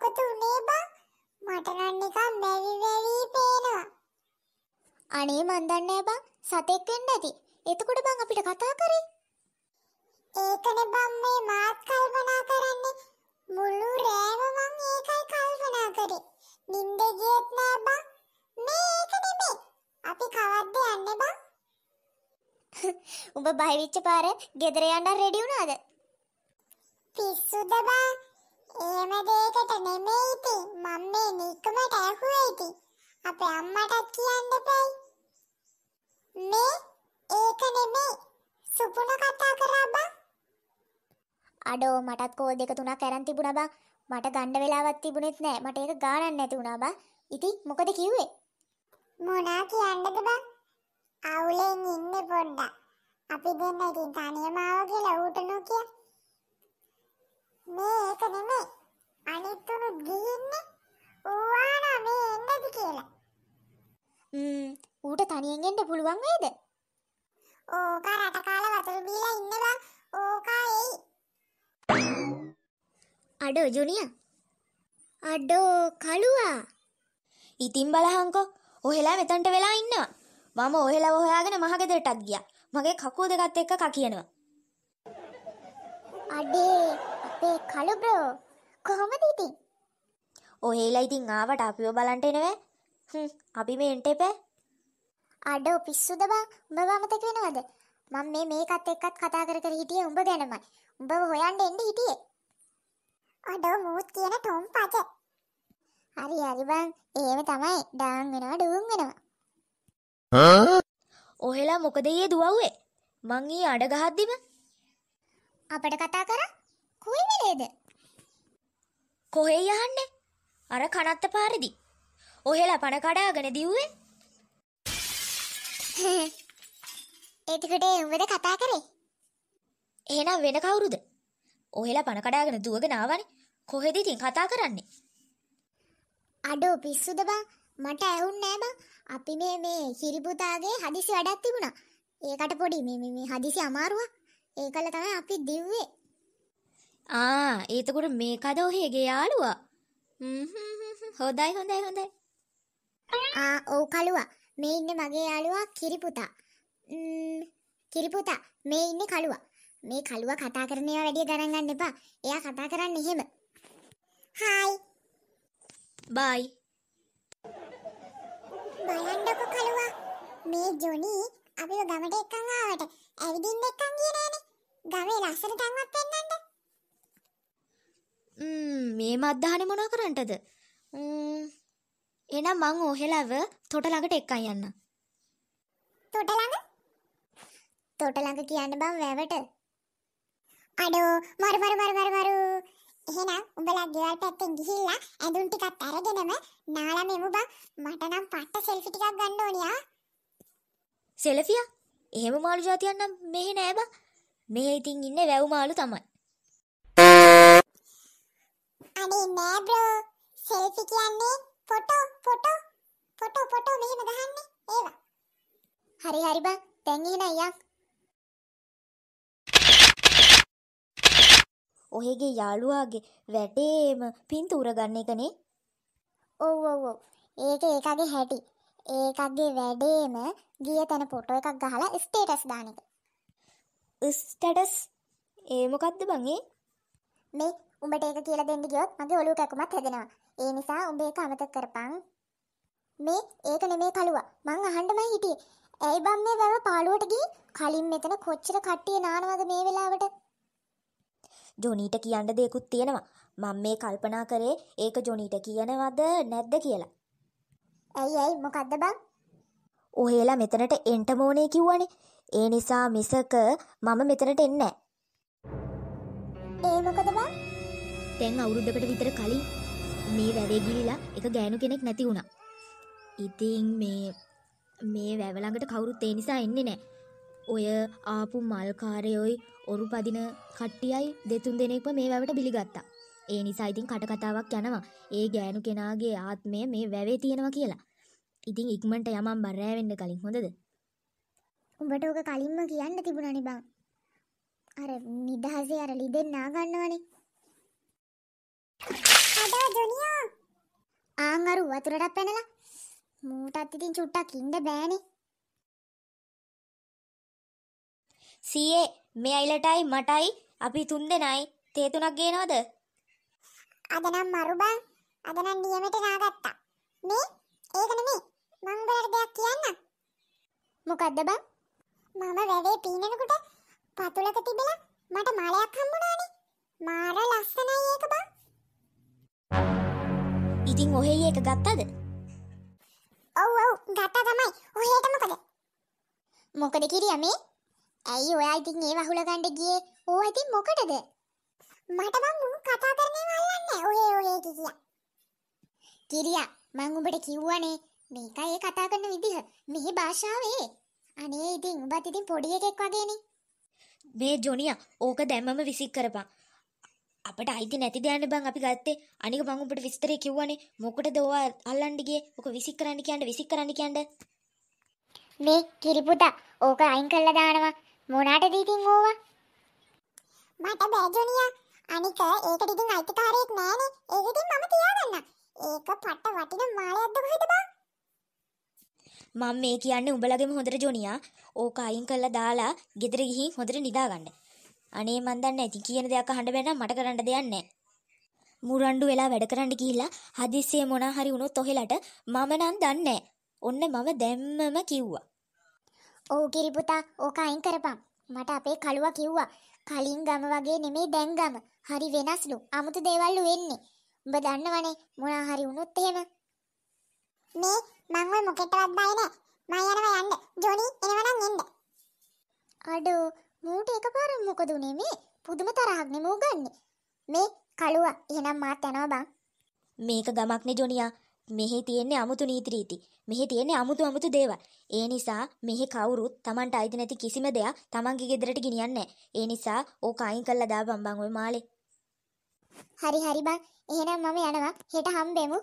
මොකද උනේ බං? මට නම් නිකන් වැවි වැවි පේනවා. අනේ මන් දන්නේ නෑ බං. සතෙක් වෙන්න ඇති. එතකොට බං අපිට කතා කරේ. ඒකනේ බං මේ මාත් කල්පනා කරන්නේ. මුළු රෑම මං ඒකයි කල්පනා කරේ. නිින්දේ ගියෙත් නෑ බං. මේ ඒක නෙමෙයි. අපි කවද්ද යන්නේ බං? උඹ බයවිච්ච පාර ගෙදර යන්න රෙඩි වුණාද? පිස්සුද බං? එහෙම දෙයකට නෙමෙයි ඉතින් මම මේ නිකමට ඇහුවේ ඉතින් අපේ අම්මටත් කියන්න බෑ මේ ඒක නෙමෙයි සුපුන කතා කරා බං අඩෝ මටත් කෝල් දෙක තුනක් අරන් තිබුණා බං මට ගන්න වෙලාවක් තිබුණෙත් නෑ මට ඒක ගානක් නැති වුණා බං ඉතින් මොකද කිව්වේ මොනා කියන්නද බං අවුලෙන් ඉන්නේ පොඩ්ඩක් අපි දෙන්න ඉතින් තනියම ආව කියලා ඌට නොකිය අඩෝ ජුනිය අඩෝ කළුවා ඉතින් බලහන්කෝ ඔහෙලා මෙතන්ට වෙලා ඉන්නවා මම ඔහෙලා ඔහයාගෙන මහගෙදරටත් ගියා මගේ කකුව දෙකත් එක්ක කා කියනවා අඩේ අපේ කළු බ්‍රෝ කොහොමද ඉතින් ඔහෙලා ඉතින් ආවට අපිව බලන්ට එනවෑ අපි මේ එන්ට එපෑ අඩෝ පිස්සුද බං උඹව අමතක වෙනවද මම මේ මේකත් එක්කත් කතා කර කර හිටියේ උඹ ගැනමයි උඹව හොයන්න එන්න හිටියේ අඩෝ මූත් කියන ටොම් පච. හරි හරි බං ඒව තමයි ඩාන් වෙනවා ඩූන් වෙනවා. ඔහෙලා මොකද ඊයේ දුවව්වේ? මං ඊ අඩ ගහද්දිම අපිට කතා කරා කොයි වෙලේද? කොහේ යන්නේ? අර කනත්ත පාරේදී. ඔහෙලා පණ කඩාගෙන දිව්වේ. එතකොට උඹද කතා කරේ? එහෙනම් වෙන කවුරුද? ඔහෙලා පණ කඩාගෙන දුවගෙන ආවනේ. කොහෙද ඉතින් කතා කරන්නේ? අඩෝ පිස්සුද බං මට ඇහුන්නේ නෑ බං අපි මේ මේ හිරිපුතාගේ හදිසි වැඩක් තිබුණා. ඒකට පොඩි මේ මේ හදිසි අමාරුවක්. ඒකල තමයි අපි දිව්වේ. ආ ඒතකොට මේකද ඔහේගේ යාළුවා. හොඳයි හොඳයි හොඳයි. ආ ඔව් කලුවා. මේ ඉන්නේ මගේ යාළුවා කිරිපුතා. කිරිපුතා මේ ඉන්නේ කලුවා. මේ කලුවා කතා කරන ඒවා වැඩි ගණන් ගන්න එපා. එයා කතා කරන්නේ එහෙම. හායි. බයි. බලන්නකො කලුවා. මේ ජොනි අපිව ගමට එක්කන් ආවට ඇවිදින්න එක්කන් ගියේ නෑනේ. ගමේ ලස්සන තැන්වත් පෙන්වන්නද? ම්ම් මේ මද්දහනේ මොනා කරන්නටද? ම්ම් එහෙනම් මං ඔහෙලව තොට ළඟට එක්කන් යන්න. තොට ළඟ? තොට ළඟ කියන්න බං වැවට. අඩෝ මරු මරු මරු මරු මරු එහෙනම් උඹලා ගෙවල් පැත්තෙන් ගිහිල්ලා ඇඳුම් ටිකත් අරගෙනම නාලම එමු බං. මට නම් පට්ට සෙල්ෆි ටිකක් ගන්න ඕනේ ආ. සෙල්ෆියා? එහෙම මාළු జాතියක් නම් මෙහෙ නෑ බං. මෙහෙ ඉතින් ඉන්නේ වැව් මාළු තමයි. අනේ නෑ බ්‍රෝ. සෙල්ෆි කියන්නේ ෆොටෝ ෆොටෝ ෆොටෝ ෆොටෝ මෙහෙම ගහන්නේ ඒවා. හරි හරි බං. දැන් එහෙනම් යක් ඔහෙගේ යාළුවාගේ වැටේම පින්තූර ගන්න එකනේ. ඔව් ඔව් ඔව්. ඒක ඒකගේ හැටි. ඒකගේ වැඩේම ගිය තැන ෆොටෝ එකක් ගහලා ස්ටේටස් දාන එක. ස්ටේටස් ඒ මොකද්ද බං ඒ? මේ උඹට ඒක කියලා දෙන්න ගියොත් මගේ ඔලුව කැකුමක් හැදෙනවා. ඒ නිසා උඹ ඒක අමතක කරපන්. මේ ඒක නෙමේ කලුවා. මං අහන්නමයි හිටියේ. ඇයි බම් මේ වැව පාළුවට ගිහින් කලින් මෙතන කොච්චර කට්ටිය නානවද මේ වෙලාවට? ජොනීට කියන්න දෙයකුත් තියෙනවා. මම මේ කල්පනා කරේ ඒක ජොනීට කියනවද නැද්ද කියලා. ඇයි ඇයි මොකද්ද බං? ඔහෙලා මෙතනට එන්ට මෝනේ කිව්වනේ. ඒ නිසා මිසක මම මෙතනට එන්නේ ඒ මොකද බං? දැන් අවුරුද්දකට විතර කලින් මේ වැවේ ගිලිලා එක ගෑනු කෙනෙක් නැති වුණා. ඉතින් මේ මේ වැව ළඟට කවුරුත් ඒ නිසා එන්නේ නැහැ. ඔය ආපු මල්කාරයොයි ඔරු පදින කට්ටියයි දෙතුන් දෙනෙක්ම මේ වැවට බිලිගත්තා. ඒ නිසා ඉතින් කටකතාවක් යනවා ඒ ගෑනු කෙනාගේ ආත්මය මේ වැවේ තියෙනවා කියලා. ඉතින් ඉක්මට යමම් බරෑවෙන්න කලින් හොඳද. උඹට ඕක කලින්ම කියන්න තිබුණනි බං. අර නිදහසේ අර ලිදෙන් නාගන්නවනේ. අඩෝ ජොනියා! ආන් අර වතුරට පැනලා මූටත් ඉතින් චුට්ටක් ඉන්න බෑනේ. සීයේ මේ අයිලටයි මටයි අපි තුන් දෙනයි තේ තුනක් ගේනවද? අද නම් මරු බං. අද නම් නියමෙට නාගත්තා. මේ ඒක නෙමෙයි. මං උඹලට දෙයක් කියන්නම්. මොකද්ද බං? මම වැවේ පීනනකොට පතුලක තිබිලා මට මාලයක් හම්බුණානේ. මාර ලස්සනයි ඒක බං. ඉතින් ඔහෙයි ඒක ගත්තද? ඔව් ඔව් ගත්තා තමයි. ඔහෙට මොකද? මොකද කිරියා මේ? ඇයි ඔයා ඉතින් ඒව අහුලගන්න ගියේ? ඕවා ඉතින් මොකටද? මට මං උණු කතා කරන්නේ වල්ලන්නේ. ඔහේ ඔහේ කියා. කිරියා මං උඹට කිව්වනේ මේකයි ඒ කතා කරන විදිහ. මෙහි භාෂාවේ. අනේ ඉතින් උඹත් ඉතින් පොඩි එකෙක් වගේනේ. මේ ජොනියා ඕක දැම්මම විසික් කරපන්. අපට අයිති නැති දයන්න බං අපි ගත්තේ අනික මං උඹට විස්තරේ කිව්වනේ මොකටද ඔයා අල්ලන්න ගියේ ඔක විසික් කරන්න කියන්න විසික් කරන්න කියන්න මේ කිරිපුතා ඕක අයින් කළා දානවා මොනාට දීතින් ඕවා මට බෑජෝනියා අනික ඒකට ඉතින් අයිතිකාරයෙක් නෑනේ ඒක ඉතින් මම තියාගන්න ඒක පට වටින මාලයක්ද කොහෙද බං මම මේ කියන්නේ උඹලගේම හොඳට ජෝනියා ඕක අයින් කරලා දාලා ගෙදර ගිහින් හොඳට නිදාගන්න අනේ මන් දන්නේ ඉතින් කියන දෙයක් අහන්න බෑ නම් මට කරන්න දෙයක් නෑ මුරණ්ඩු වෙලා වැඩ කරන්න ගිහිල්ලා හදිස්සියේ මොනා හරි වුණොත් ඔහෙලට මම නම් දන්නේ ඔන්න මම දැම්මම කිව්වා ඔව් කිරි පුතා ඕක අයින් කරපම්. මට අපේ කලුවා කිව්වා කලින් ගම වගේ නෙමෙයි දැන් ගම. හරි වෙනස්ලු. 아무ත දේවල්ලු වෙන්නේ. උඹ දන්නවනේ මොනා හරි වුණොත් එහෙම. මේ මං ඔය මොකෙටවත් බය නෑ. මම යනවා යන්න. ජොනි එනවනම් එන්න. අඩෝ මූට එකපාර මොකද උනේ මේ? පුදුම තරහක් නෙමෝ ගන්නෙ. මේ කලුවා එහෙනම් මාත් යනවා බං. මේක ගමක් නේ ජොනියා. මෙහි තියෙන්නේ අමුතු නීති රීති. මෙහි තියෙන්නේ අමුතු අමුතු දේවල්. ඒ නිසා මෙහි කවුරුත් Tamanට අයිති නැති කිසිම දෙයක් Tamanගේ ගෙදරට ගෙනියන්නේ ඒ නිසා ඕක අයින් කරලා දාපම් බං ඔය මාලේ. හරි හරි බං. එහෙනම් මම යනවා. හෙට හම්බෙමු.